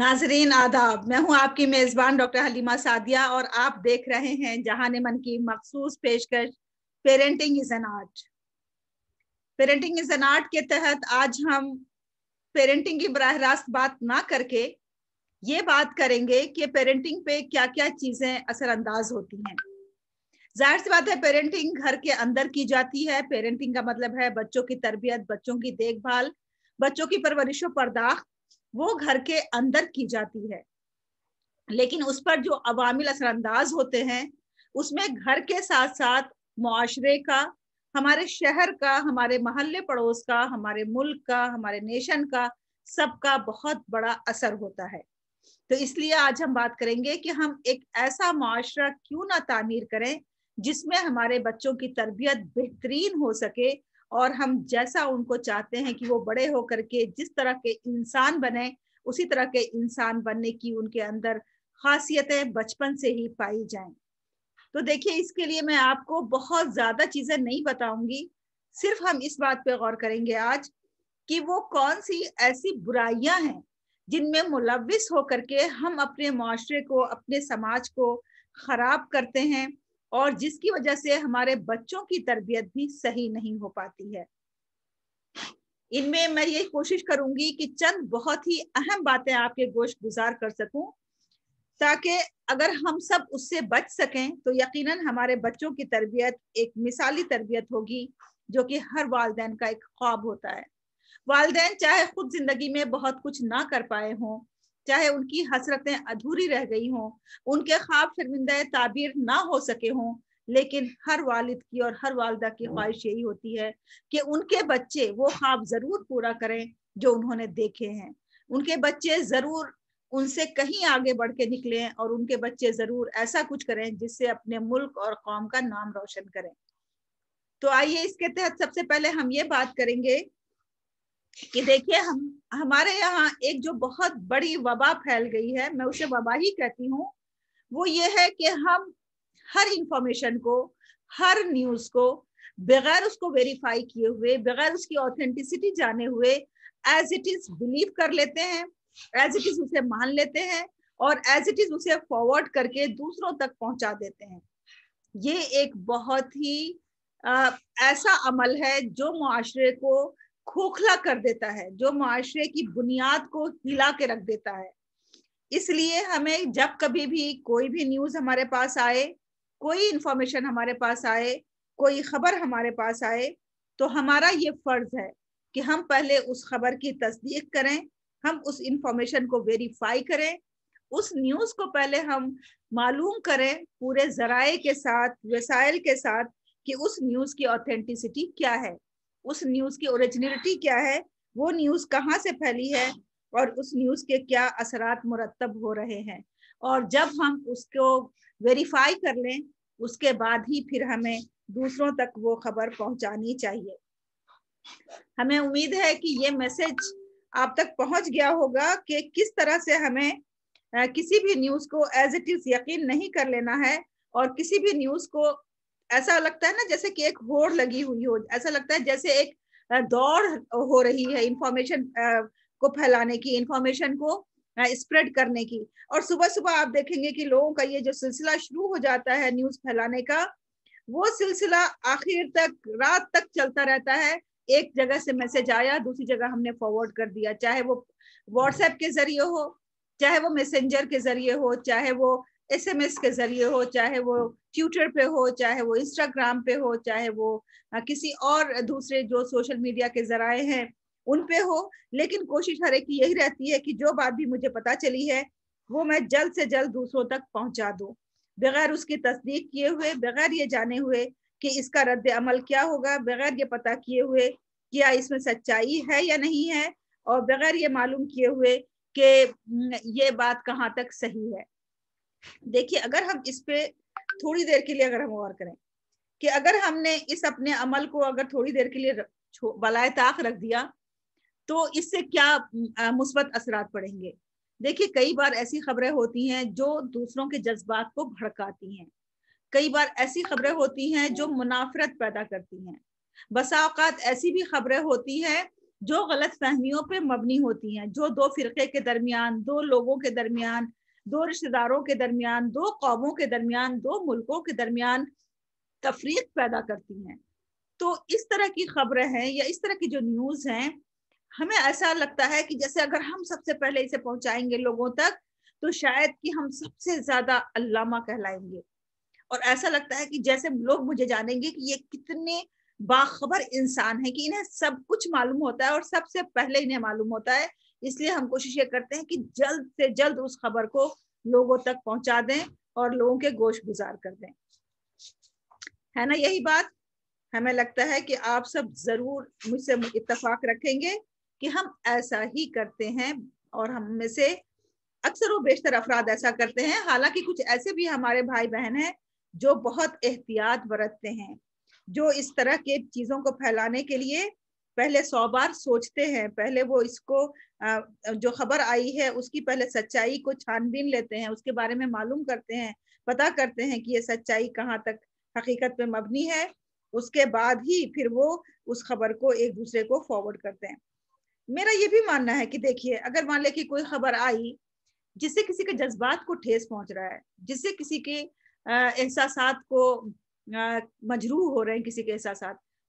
नाजरीन आदाब मैं हूं आपकी मेज़बान डॉक्टर हलीमा सादिया और आप देख रहे हैं जहान मन की मखसूस पेशकश parenting is an art parenting is an art के तहत आज हम पेरेंटिंग की बरह रास्त बात ना करके ये बात करेंगे कि पेरेंटिंग पे क्या क्या चीज़ें असरअंदाज होती हैं जाहिर सी बात है पेरेंटिंग घर के अंदर की जाती है पेरेंटिंग का मतलब है बच्चों की तरबियत बच्चों की देखभाल बच्चों की परवरिश व वो घर के अंदर की जाती है लेकिन उस पर जो अवामिल असरअंदाज होते हैं उसमें घर के साथ साथ मुआरे का हमारे शहर का हमारे मोहल्ले पड़ोस का हमारे मुल्क का हमारे नेशन का सबका बहुत बड़ा असर होता है तो इसलिए आज हम बात करेंगे कि हम एक ऐसा माशरा क्यों ना तामीर करें जिसमें हमारे बच्चों की तरबियत बेहतरीन हो सके और हम जैसा उनको चाहते हैं कि वो बड़े होकर के जिस तरह के इंसान बने उसी तरह के इंसान बनने की उनके अंदर खासियतें बचपन से ही पाई जाएं तो देखिए इसके लिए मैं आपको बहुत ज्यादा चीजें नहीं बताऊंगी सिर्फ हम इस बात पे गौर करेंगे आज कि वो कौन सी ऐसी बुराइयां हैं जिनमें मुलविस होकर के हम अपने माशरे को अपने समाज को खराब करते हैं और जिसकी वजह से हमारे बच्चों की तरबियत भी सही नहीं हो पाती है इनमें मैं ये कोशिश करूंगी कि चंद बहुत ही अहम बातें आपके गोश गुजार कर सकूं ताकि अगर हम सब उससे बच सकें तो यकीनन हमारे बच्चों की तरबियत एक मिसाली तरबियत होगी जो कि हर वालदेन का एक ख्वाब होता है वालदेन चाहे खुद जिंदगी में बहुत कुछ ना कर पाए हों चाहे उनकी हसरतें अधूरी रह गई हों उनके ख्वाब शर्मिंदा ताबीर ना हो सके हों लेकिन हर वालिद की और हर वालदा की ख्वाहिश यही होती है कि उनके बच्चे वो ख्वाब जरूर पूरा करें जो उन्होंने देखे हैं उनके बच्चे जरूर उनसे कहीं आगे बढ़ के निकले और उनके बच्चे जरूर ऐसा कुछ करें जिससे अपने मुल्क और कौम का नाम रोशन करें तो आइए इसके तहत सबसे पहले हम ये बात करेंगे कि देखिए हम हमारे यहाँ एक जो बहुत बड़ी वबा फैल गई है मैं उसे वबा ही कहती हूँ वो ये है कि हम हर इंफॉर्मेशन को हर न्यूज को बगैर उसको वेरीफाई किए हुए बगैर उसकी ऑथेंटिसिटी जाने हुए एज इट इज बिलीव कर लेते हैं एज इट इज उसे मान लेते हैं और एज इट इज उसे फॉरवर्ड करके दूसरों तक पहुंचा देते हैं ये एक बहुत ही आ, ऐसा अमल है जो माशरे को खोखला कर देता है जो माशरे की बुनियाद को हिला के रख देता है इसलिए हमें जब कभी भी कोई भी न्यूज हमारे पास आए कोई इंफॉर्मेशन हमारे पास आए कोई खबर हमारे पास आए तो हमारा ये फर्ज है कि हम पहले उस खबर की तस्दीक करें हम उस इंफॉर्मेशन को वेरीफाई करें उस न्यूज़ को पहले हम मालूम करें पूरे जराए के साथ वसाइल के साथ कि उस न्यूज़ की ऑथेंटिसिटी क्या है उस न्यूज की ओरिजिनलिटी क्या है वो न्यूज कहाँ से फैली है और उस न्यूज के क्या असरात मुरतब हो रहे हैं और जब हम उसको वेरीफाई कर लें उसके बाद ही फिर हमें दूसरों तक वो खबर पहुंचानी चाहिए हमें उम्मीद है कि ये मैसेज आप तक पहुंच गया होगा कि किस तरह से हमें किसी भी न्यूज को एज इट इज यकीन नहीं कर लेना है और किसी भी न्यूज को ऐसा लगता है ना जैसे कि एक होड़ लगी हुई हो ऐसा लगता है जैसे एक दौड़ हो रही है इंफॉर्मेशन को फैलाने की इंफॉर्मेशन को स्प्रेड करने की और सुबह सुबह आप देखेंगे कि लोगों का ये जो सिलसिला शुरू हो जाता है न्यूज फैलाने का वो सिलसिला आखिर तक रात तक चलता रहता है एक जगह से मैसेज आया दूसरी जगह हमने फॉरवर्ड कर दिया चाहे वो व्हाट्सएप के जरिए हो चाहे वो मैसेंजर के जरिए हो चाहे वो एसएमएस के जरिए हो चाहे वो ट्विटर पे हो चाहे वो इंस्टाग्राम पे हो चाहे वो किसी और दूसरे जो सोशल मीडिया के जराए हैं उन पे हो लेकिन कोशिश हर एक की यही रहती है कि जो बात भी मुझे पता चली है वो मैं जल्द से जल्द दूसरों तक पहुंचा दूं बगैर उसकी तस्दीक किए हुए बगैर ये जाने हुए कि इसका रद्द अमल क्या होगा बगैर ये पता किए हुए क्या इसमें सच्चाई है या नहीं है और बगैर ये मालूम किए हुए कि ये बात कहाँ तक सही है देखिए अगर हम इस पे थोड़ी देर के लिए अगर हम गौर करें कि अगर हमने इस अपने अमल को अगर थोड़ी देर के लिए बलाय ताक रख दिया तो इससे क्या मुस्बत असरात पड़ेंगे देखिए कई बार ऐसी खबरें होती हैं जो दूसरों के जज्बात को भड़काती हैं कई बार ऐसी खबरें होती हैं जो मुनाफरत पैदा करती हैं बसाओकात ऐसी भी खबरें होती हैं जो गलत फहमियों पर मबनी होती हैं जो दो फिरके के दरमियान दो लोगों के दरमियान दो रिश्तेदारों के दरमियान दो कौमों के दरमियान दो मुल्कों के दरमियान तफरीक पैदा करती हैं तो इस तरह की खबरें हैं या इस तरह की जो न्यूज़ हैं हमें ऐसा लगता है कि जैसे अगर हम सबसे पहले इसे पहुंचाएंगे लोगों तक तो शायद कि हम सबसे ज्यादा अल्लामा कहलाएंगे और ऐसा लगता है कि जैसे लोग मुझे जानेंगे कि ये कितने बाखबर इंसान है कि इन्हें सब कुछ मालूम होता है और सबसे पहले इन्हें मालूम होता है इसलिए हम कोशिश ये करते हैं कि जल्द से जल्द उस खबर को लोगों तक पहुंचा दें और लोगों के गोश गुजार कर दें है ना यही बात हमें लगता है कि आप सब जरूर मुझसे इतफाक रखेंगे कि हम ऐसा ही करते हैं और हम में से अक्सर वो बेशतर अफराद ऐसा करते हैं हालांकि कुछ ऐसे भी हमारे भाई बहन हैं जो बहुत एहतियात बरतते हैं जो इस तरह के चीजों को फैलाने के लिए पहले सौ बार सोचते हैं पहले वो इसको जो खबर आई है उसकी पहले सच्चाई को छानबीन लेते हैं उसके बारे में मालूम करते हैं पता करते हैं कि ये सच्चाई कहाँ तक हकीकत पे मबनी है उसके बाद ही फिर वो उस खबर को एक दूसरे को फॉरवर्ड करते हैं मेरा ये भी मानना है कि देखिए अगर मान ले कि कोई खबर आई जिससे किसी के जज्बात को ठेस पहुंच रहा है जिससे किसी के एहसास को मजरूह हो रहे हैं किसी के एहसास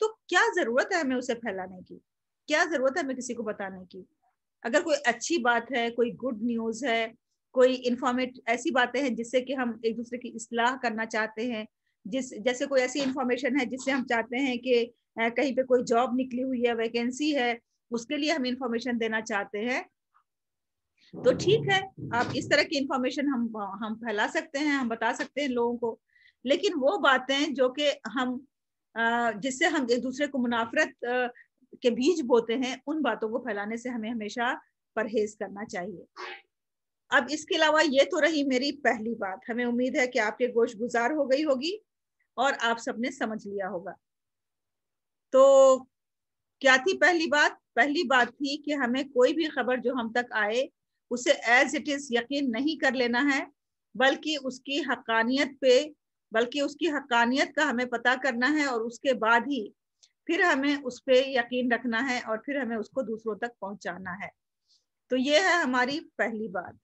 तो क्या जरूरत है हमें उसे फैलाने की क्या जरूरत है हमें किसी को बताने की अगर कोई अच्छी बात है कोई गुड न्यूज है कोई इंफॉर्मेट ऐसी बातें हैं जिससे कि हम एक दूसरे की इसलाह करना चाहते हैं जिस जैसे कोई ऐसी इंफॉर्मेशन है जिससे हम चाहते हैं कि कहीं पे कोई जॉब निकली हुई है वैकेंसी है उसके लिए हम इंफॉर्मेशन देना चाहते हैं तो ठीक है आप इस तरह की इंफॉर्मेशन हम हम फैला सकते हैं हम बता सकते हैं लोगों को लेकिन वो बातें जो कि हम जिससे हम एक दूसरे को मुनाफरत के बीज बोते हैं उन बातों को फैलाने से हमें हमेशा परहेज करना चाहिए अब इसके अलावा ये तो रही मेरी पहली बात हमें उम्मीद है कि आपके गोश गुजार हो गई होगी और आप सबने समझ लिया होगा तो क्या थी पहली बात पहली बात थी कि हमें कोई भी खबर जो हम तक आए उसे एज इट इज यकीन नहीं कर लेना है बल्कि उसकी हकानियत पे बल्कि उसकी हकानियत का हमें पता करना है और उसके बाद ही फिर हमें उस पर यकीन रखना है और फिर हमें उसको दूसरों तक पहुंचाना है तो ये है हमारी पहली बात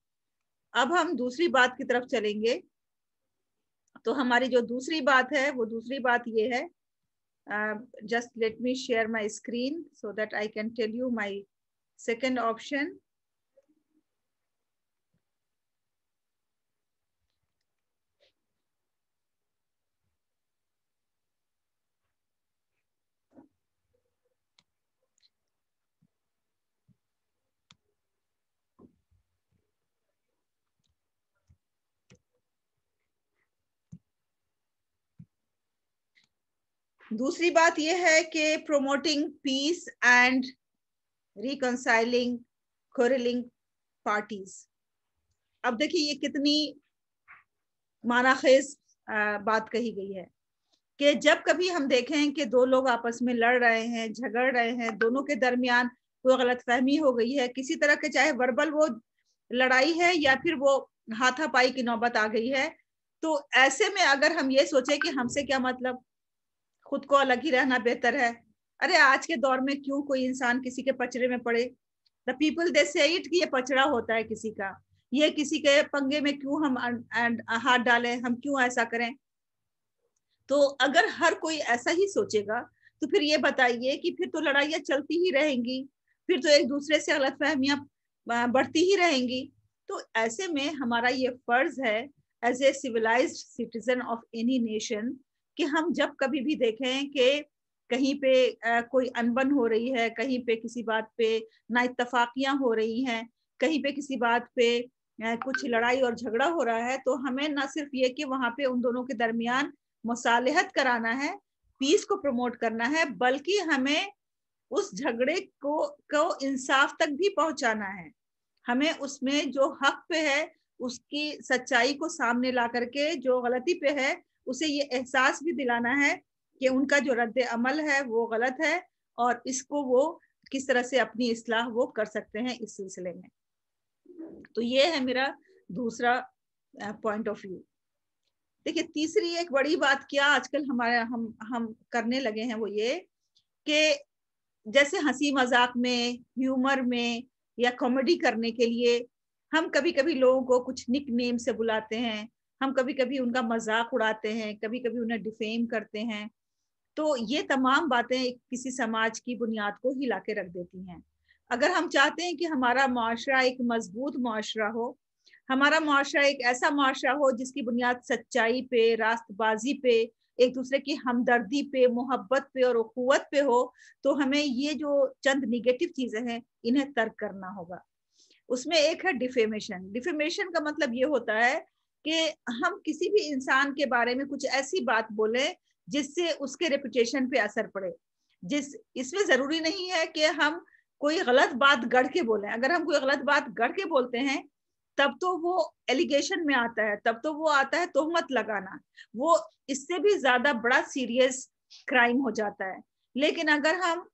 अब हम दूसरी बात की तरफ चलेंगे तो हमारी जो दूसरी बात है वो दूसरी बात ये है just let me share my screen so that I can tell you my second option दूसरी बात यह है कि promoting peace and reconciling quarrelling parties अब देखिए ये कितनी मानाखेज बात कही गई है कि जब कभी हम देखें कि दो लोग आपस में लड़ रहे हैं झगड़ रहे हैं दोनों के दरमियान कोई गलत फहमी हो गई है किसी तरह के चाहे वर्बल वो लड़ाई है या फिर वो हाथापाई की नौबत आ गई है तो ऐसे में अगर हम ये सोचे कि हमसे क्या मतलब खुद को अलग ही रहना बेहतर है अरे आज के दौर में क्यों कोई इंसान किसी के पचड़े में पड़े द पीपल दे से इट कि ये पचड़ा होता है किसी का ये किसी के पंगे में क्यों हम हाथ डालें हम क्यों ऐसा करें तो अगर हर कोई ऐसा ही सोचेगा तो फिर ये बताइए कि फिर तो लड़ाइयाँ चलती ही रहेंगी फिर तो एक दूसरे से गलत फहमियाँ बढ़ती ही रहेंगी तो ऐसे में हमारा ये फर्ज है as a civilise citizen of any nation कि हम जब कभी भी देखें कि कहीं पे आ, कोई अनबन हो रही है कहीं पे किसी बात पे ना इतफाकियां हो रही हैं कहीं पे किसी बात पे आ, कुछ लड़ाई और झगड़ा हो रहा है तो हमें ना सिर्फ ये कि वहां पे उन दोनों के दरमियान मुसालहत कराना है पीस को प्रमोट करना है बल्कि हमें उस झगड़े को को इंसाफ तक भी पहुंचाना है हमें उसमें जो हक पे है उसकी सच्चाई को सामने ला करके जो गलती पे है उसे ये एहसास भी दिलाना है कि उनका जो रद्द अमल है वो गलत है और इसको वो किस तरह से अपनी इसलाह वो कर सकते हैं इस सिलसिले में तो ये है मेरा दूसरा पॉइंट ऑफ व्यू देखिए तीसरी एक बड़ी बात क्या आजकल हमारे हम हम करने लगे हैं वो ये कि जैसे हंसी मजाक में ह्यूमर में या कॉमेडी करने के लिए हम कभी कभी लोगों को कुछ निक नेम से बुलाते हैं हम कभी कभी उनका मजाक उड़ाते हैं कभी कभी उन्हें डिफेम करते हैं तो ये तमाम बातें किसी समाज की बुनियाद को हिला के रख देती हैं अगर हम चाहते हैं कि हमारा माशरा एक मजबूत माशरा हो हमारा माशरा एक ऐसा माशरा हो जिसकी बुनियाद सच्चाई पे रास्तबाजी पे एक दूसरे की हमदर्दी पे मोहब्बत पे और अखुवत पे हो तो हमें ये जो चंद निगेटिव चीजें हैं इन्हें तर्क करना होगा उसमें एक है डिफेमेशन डिफेमेशन का मतलब ये होता है कि हम किसी भी इंसान के बारे में कुछ ऐसी बात बोले जिससे उसके रेपुटेशन पे असर पड़े जिस इसमें जरूरी नहीं है कि हम कोई गलत बात गढ़ के बोले अगर हम कोई गलत बात गढ़ के बोलते हैं तब तो वो एलिगेशन में आता है तब तो वो आता है तोहमत लगाना वो इससे भी ज्यादा बड़ा सीरियस क्राइम हो जाता है लेकिन अगर हम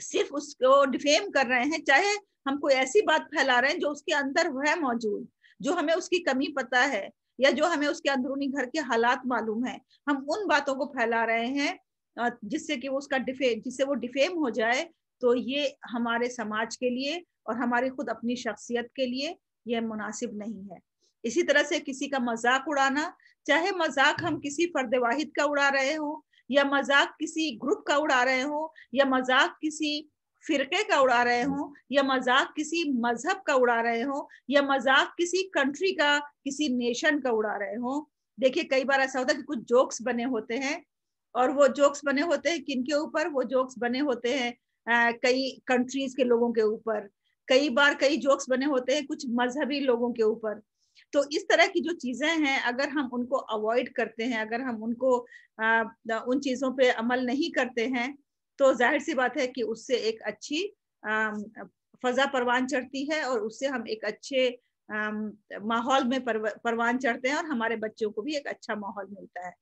सिर्फ उसको डिफेम कर रहे हैं चाहे हम कोई ऐसी बात फैला रहे हैं जो उसके अंदर वह मौजूद जो हमें उसकी कमी पता है या जो हमें उसके अंदरूनी घर के हालात मालूम है हम उन बातों को फैला रहे हैं जिससे कि वो उसका डिफेम जिससे वो डिफेम हो जाए तो ये हमारे समाज के लिए और हमारी खुद अपनी शख्सियत के लिए ये मुनासिब नहीं है इसी तरह से किसी का मजाक उड़ाना चाहे मजाक हम किसी फर्द वाहिद का उड़ा रहे हो या मजाक किसी ग्रुप का उड़ा रहे हो या मजाक किसी फिरके का उड़ा रहे हो या मजाक किसी मजहब का उड़ा रहे हो या मजाक किसी कंट्री का किसी नेशन का उड़ा रहे हो देखिए कई बार ऐसा होता है कि कुछ जोक्स बने होते हैं और वो जोक्स बने होते हैं किन के ऊपर वो जोक्स बने होते हैं कई कंट्रीज के लोगों के ऊपर कई बार कई जोक्स बने होते हैं कुछ मजहबी लोगों के ऊपर तो इस तरह की जो चीजें हैं अगर हम उनको अवॉइड करते हैं अगर हम उनको आ, उन चीजों पे अमल नहीं करते हैं तो जाहिर सी बात है कि उससे एक अच्छी फजा परवान चढ़ती है और उससे हम एक अच्छे माहौल में परवान चढ़ते हैं और हमारे बच्चों को भी एक अच्छा माहौल मिलता है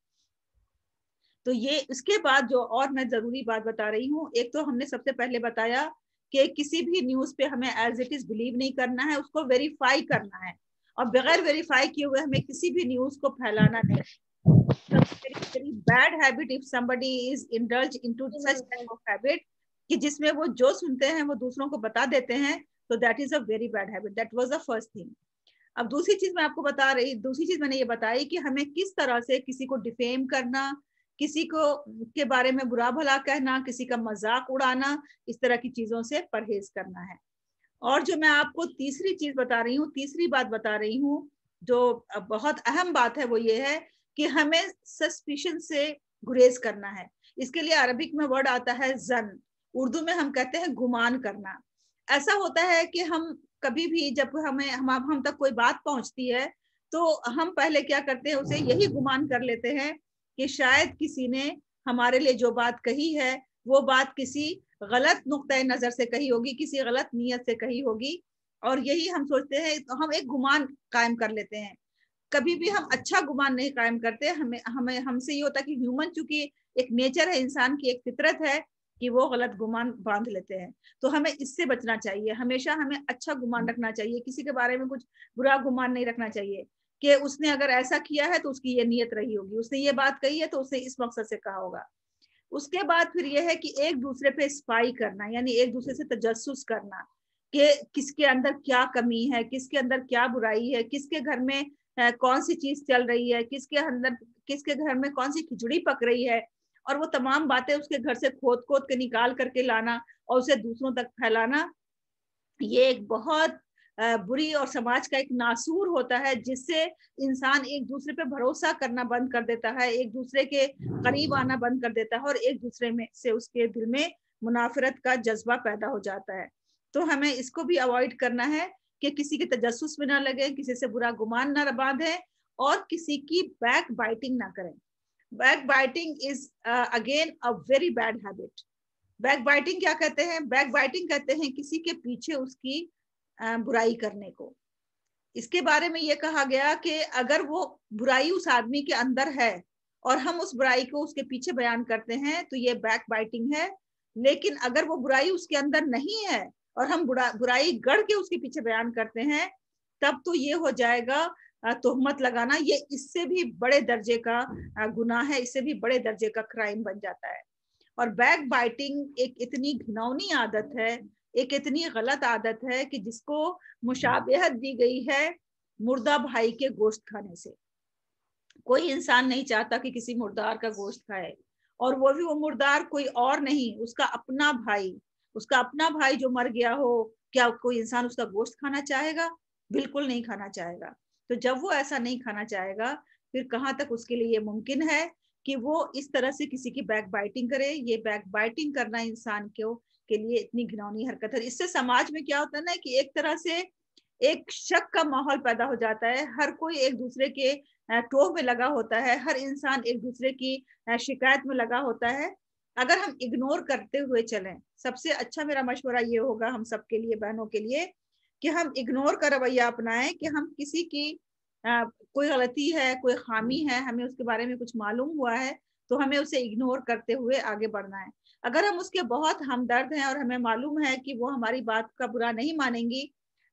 तो ये इसके बाद जो और मैं जरूरी बात बता रही हूँ एक तो हमने सबसे पहले बताया कि किसी भी न्यूज पे हमें एज इट इज बिलीव नहीं करना है उसको वेरीफाई करना है और बगैर वेरीफाई किए हुए हमें किसी भी न्यूज को फैलाना नहीं bad habit if somebody is indulge into such type of habit कि जिसमें वो जो सुनते हैं वो दूसरों को बता देते हैं तो that is a very bad habit that was the first thing अब दूसरी चीज मैं आपको बता रही दूसरी चीज मैंने ये बताई कि हमें किस तरह से किसी को डिफेम करना किसी को के बारे में बुरा भला कहना किसी का मजाक उड़ाना इस तरह की चीजों से परहेज करना है और जो मैं आपको तीसरी चीज बता रही हूँ तीसरी बात बता रही हूँ जो बहुत अहम बात है वो ये है कि हमें सस्पिशन से गुरेज करना है इसके लिए अरबिक में वर्ड आता है जन उर्दू में हम कहते हैं गुमान करना ऐसा होता है कि हम कभी भी जब हमें हम हम तक कोई बात पहुंचती है तो हम पहले क्या करते हैं उसे यही गुमान कर लेते हैं कि शायद किसी ने हमारे लिए जो बात कही है वो बात किसी गलत नुक़ नज़र से कही होगी किसी गलत नीयत से कही होगी और यही हम सोचते हैं तो हम एक गुमान कायम कर लेते हैं कभी भी हम अच्छा गुमान नहीं कायम करते हमें हमें हमसे ये होता कि ह्यूमन चूंकि एक नेचर है इंसान की एक फितरत है कि वो गलत गुमान बांध लेते हैं तो हमें इससे बचना चाहिए हमेशा हमें अच्छा गुमान हम्म। रखना चाहिए किसी के बारे में कुछ बुरा गुमान नहीं रखना चाहिए कि उसने अगर ऐसा किया है तो उसकी ये नीयत रही होगी उसने ये बात कही है तो उसने इस मकसद से कहा होगा उसके बाद फिर यह है कि एक दूसरे पे स्पाई करना यानी एक दूसरे से तजस्स करना कि किसके अंदर क्या कमी है किसके अंदर क्या बुराई है किसके घर में कौन सी चीज चल रही है किसके अंदर किसके घर में कौन सी खिचड़ी पक रही है और वो तमाम बातें उसके घर से खोद खोद के निकाल करके लाना और उसे दूसरों तक फैलाना ये एक बहुत बुरी और समाज का एक नासूर होता है जिससे इंसान एक दूसरे पे भरोसा करना बंद कर देता है एक दूसरे के करीब आना बंद कर देता है और एक दूसरे में से उसके दिल में मुनाफरत का जज्बा पैदा हो जाता है तो हमें इसको भी अवॉइड करना है कि किसी के तजस में ना लगे किसी से बुरा गुमान ना बांधे और किसी की बैक बाइटिंग ना करें backbiting is again a very bad habit backbiting क्या कहते हैं बैक बाइटिंग कहते हैं किसी के पीछे उसकी uh, बुराई करने को इसके बारे में ये कहा गया कि अगर वो बुराई उस आदमी के अंदर है और हम उस बुराई को उसके पीछे बयान करते हैं तो ये बैक बाइटिंग है लेकिन अगर वो बुराई उसके अंदर नहीं है और हम बुरा बुराई गढ़ के उसके पीछे बयान करते हैं तब तो ये हो जाएगा तोहमत लगाना ये इससे भी बड़े दर्जे का गुना है इससे भी बड़े दर्जे का क्राइम बन जाता है और बैक बाइटिंग एक इतनी घिनौनी आदत है एक इतनी गलत आदत है कि जिसको मुशाबहत दी गई है मुर्दा भाई के गोश्त खाने से कोई इंसान नहीं चाहता कि किसी मुर्दार का गोश्त खाए और वो भी वो मुर्दार कोई और नहीं उसका अपना भाई उसका अपना भाई जो मर गया हो क्या कोई इंसान उसका गोश्त खाना चाहेगा बिल्कुल नहीं खाना चाहेगा तो जब वो ऐसा नहीं खाना चाहेगा फिर कहाँ तक उसके लिए ये मुमकिन है कि वो इस तरह से किसी की बैक बाइटिंग करे ये बैक बाइटिंग करना इंसान को के लिए इतनी घिनौनी हरकत है इससे समाज में क्या होता है ना कि एक तरह से एक शक का माहौल पैदा हो जाता है हर कोई एक दूसरे के टोह में लगा होता है हर इंसान एक दूसरे की शिकायत में लगा होता है अगर हम इग्नोर करते हुए चलें सबसे अच्छा मेरा मशवरा ये होगा हम सबके लिए बहनों के लिए कि हम इग्नोर का रवैया अपनाएं कि हम किसी की आ, कोई गलती है कोई खामी है हमें उसके बारे में कुछ मालूम हुआ है तो हमें उसे इग्नोर करते हुए आगे बढ़ना है अगर हम उसके बहुत हमदर्द हैं और हमें मालूम है कि वो हमारी बात का बुरा नहीं मानेंगी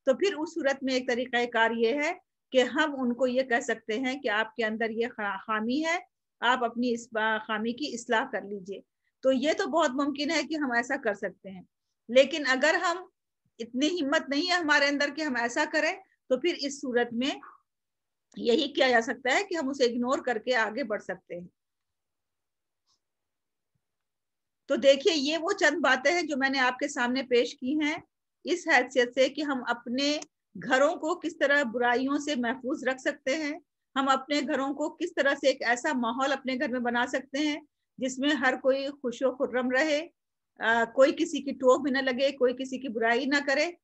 तो फिर उस सूरत में एक तरीक़ाकार ये है कि हम उनको ये कह सकते हैं कि आपके अंदर ये खामी है आप अपनी इस खामी की असलाह कर लीजिए तो ये तो बहुत मुमकिन है कि हम ऐसा कर सकते हैं लेकिन अगर हम इतनी हिम्मत नहीं है हमारे अंदर कि हम ऐसा करें तो फिर इस सूरत में यही किया जा सकता है कि हम उसे इग्नोर करके आगे बढ़ सकते हैं तो देखिए ये वो चंद बातें हैं जो मैंने आपके सामने पेश की हैं इस हैसियत से कि हम अपने घरों को किस तरह बुराइयों से महफूज रख सकते हैं हम अपने घरों को किस तरह से एक ऐसा माहौल अपने घर में बना सकते हैं जिसमें हर कोई खुशो खुर्रम रहे आ, कोई किसी की टोक भी ना लगे कोई किसी की बुराई ना करे